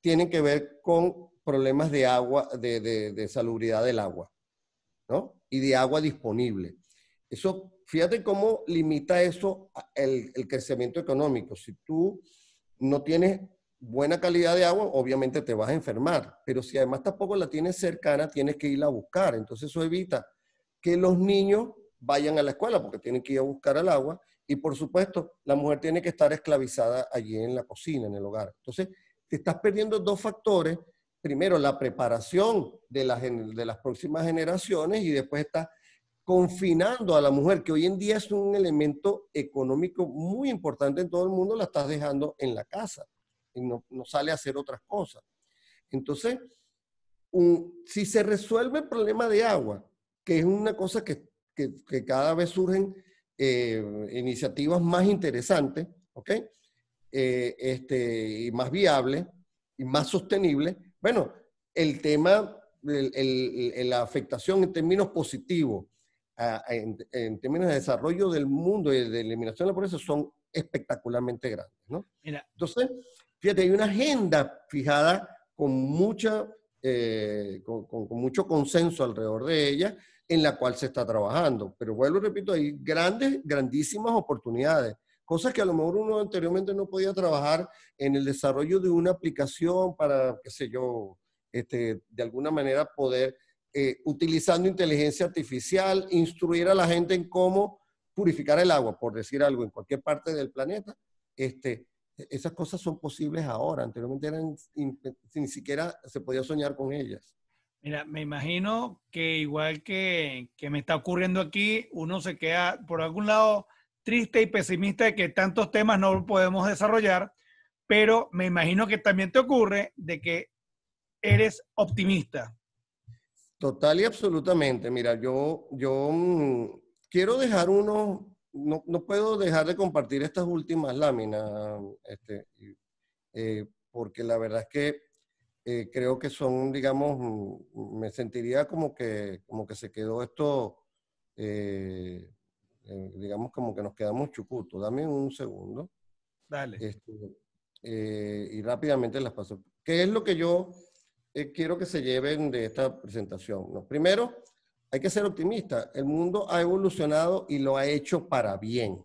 tienen que ver con problemas de agua, de, de salubridad del agua, ¿no? Y de agua disponible. Eso fíjate cómo limita eso el, crecimiento económico. Si tú no tienes buena calidad de agua, obviamente te vas a enfermar, pero si además tampoco la tienes cercana, tienes que ir a buscar. Entonces eso evita que los niños vayan a la escuela porque tienen que ir a buscar al agua y por supuesto la mujer tiene que estar esclavizada allí en la cocina, en el hogar. Entonces te estás perdiendo dos factores. Primero, la preparación de las, de las próximas generaciones y después estás confinando a la mujer, que hoy en día es un elemento económico muy importante en todo el mundo, la estás dejando en la casa y no, sale a hacer otras cosas. Entonces, si se resuelve el problema de agua, que es una cosa que, cada vez surgen eh, iniciativas más interesantes, ¿ok? Eh, este, y más viables y más sostenibles, bueno, el tema, de la afectación en términos positivos, en, términos de desarrollo del mundo y de eliminación de la pobreza son espectacularmente grandes. ¿no? Entonces, fíjate, hay una agenda fijada con, mucha, eh, con, mucho consenso alrededor de ella en la cual se está trabajando. Pero vuelvo y repito, hay grandes, grandísimas oportunidades. Cosas que a lo mejor uno anteriormente no podía trabajar en el desarrollo de una aplicación para, qué sé yo, este, de alguna manera poder eh, utilizando inteligencia artificial, instruir a la gente en cómo purificar el agua, por decir algo, en cualquier parte del planeta. Este, esas cosas son posibles ahora, anteriormente eran, ni siquiera se podía soñar con ellas. Mira, me imagino que igual que, que, me está ocurriendo aquí, uno se queda por algún lado triste y pesimista de que tantos temas no podemos desarrollar, pero me imagino que también te ocurre de que eres optimista Total y absolutamente. Mira, yo, yo mm, quiero dejar unos, no, puedo dejar de compartir estas últimas láminas, este, eh, porque la verdad es que eh, creo que son, digamos, mm, me sentiría como que, como que se quedó esto, eh, digamos, como que nos quedamos chucutos. Dame un segundo. Dale. Este, y rápidamente las paso. ¿Qué es lo que yo eh, quiero que se lleven de esta presentación. Primero, hay que ser optimista. El mundo ha evolucionado y lo ha hecho para bien.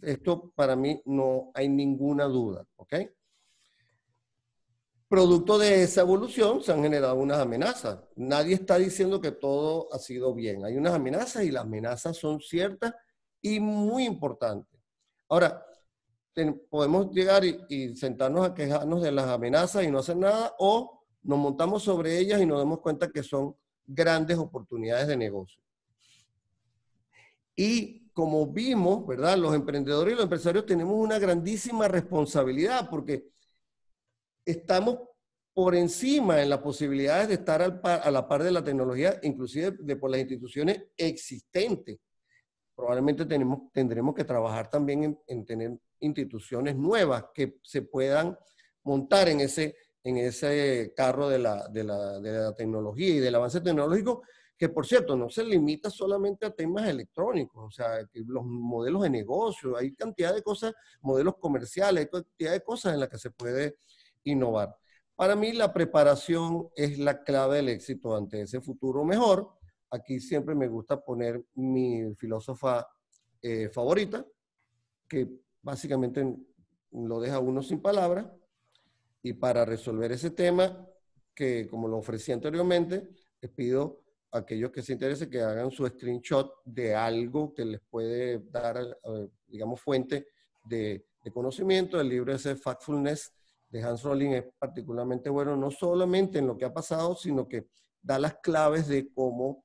Esto para mí no hay ninguna duda, ¿ok? Producto de esa evolución se han generado unas amenazas. Nadie está diciendo que todo ha sido bien. Hay unas amenazas y las amenazas son ciertas y muy importantes. Ahora, podemos llegar y sentarnos a quejarnos de las amenazas y no hacer nada o nos montamos sobre ellas y nos damos cuenta que son grandes oportunidades de negocio. Y como vimos, ¿verdad? Los emprendedores y los empresarios tenemos una grandísima responsabilidad porque estamos por encima en las posibilidades de estar a la par de la tecnología, inclusive de por las instituciones existentes. Probablemente tenemos, tendremos que trabajar también en, en tener instituciones nuevas que se puedan montar en ese en ese carro de la, tecnología y del avance tecnológico, que por cierto no se limita solamente a temas electrónicos, o sea, los modelos de negocio, hay cantidad de cosas, modelos comerciales, hay cantidad de cosas en las que se puede innovar. Para mí la preparación es la clave del éxito ante ese futuro mejor. Aquí siempre me gusta poner mi filósofa eh, favorita, que básicamente lo deja uno sin palabras, y para resolver ese tema, que como lo ofrecí anteriormente, les pido a aquellos que se interesen que hagan su screenshot de algo que les puede dar, eh, digamos, fuente de, conocimiento. El libro ese Factfulness de Hans Rowling es particularmente bueno, no solamente en lo que ha pasado, sino que da las claves de cómo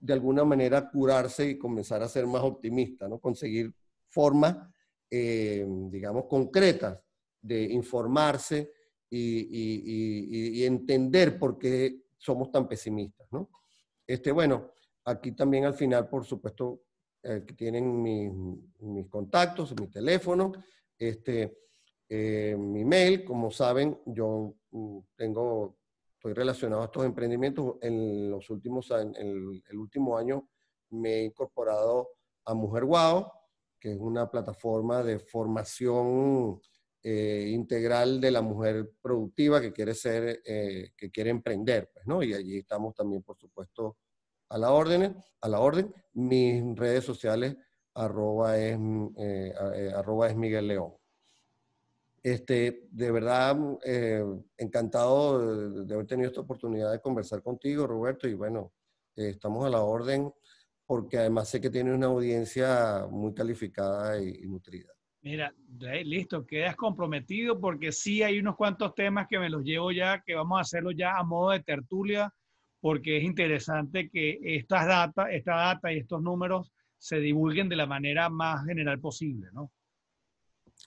de alguna manera curarse y comenzar a ser más optimista, ¿no? conseguir formas, eh, digamos, concretas de informarse, y, entender por qué somos tan pesimistas, ¿no? Este, bueno, aquí también al final, por supuesto, eh, tienen mis, mis contactos, mi teléfono, este, eh, mi mail. Como saben, yo mm, tengo, estoy relacionado a estos emprendimientos. En los últimos, en el, último año me he incorporado a Mujer Guau, que es una plataforma de formación eh, integral de la mujer productiva que quiere ser, eh, que quiere emprender, pues, ¿no? Y allí estamos también, por supuesto, a la orden, a la orden. Mis redes sociales, arroba es, mm, eh, es Miguel León. Este, de verdad, mm, encantado de haber tenido esta oportunidad de conversar contigo, Roberto, y bueno, estamos a la orden porque además sé que tiene una audiencia muy calificada y nutrida. Mira, listo, quedas comprometido porque sí hay unos cuantos temas que me los llevo ya, que vamos a hacerlo ya a modo de tertulia, porque es interesante que estas data, esta data y estos números se divulguen de la manera más general posible, ¿no?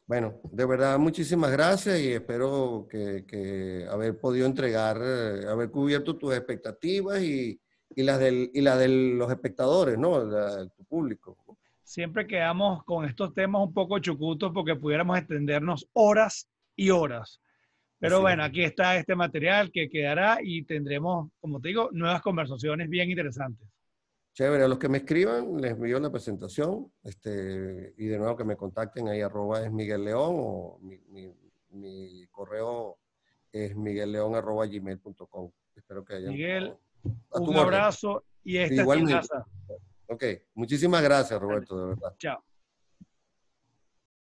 Bueno, de verdad, muchísimas gracias y espero que, haber podido entregar, eh, haber cubierto tus expectativas y, las, de los espectadores, ¿no? de tu público siempre quedamos con estos temas un poco chucutos porque pudiéramos extendernos horas y horas. Pero bueno, aquí está este material que quedará y tendremos, como te digo, nuevas conversaciones bien interesantes. Chévere, a los que me escriban, les envío la presentación este, y de nuevo que me contacten ahí arroba es Miguel León o mi, correo es miguelleón gmail.com. Espero que haya Miguel, un abrazo y esta es casa. Ok, muchísimas gracias, Roberto, de verdad. Chao.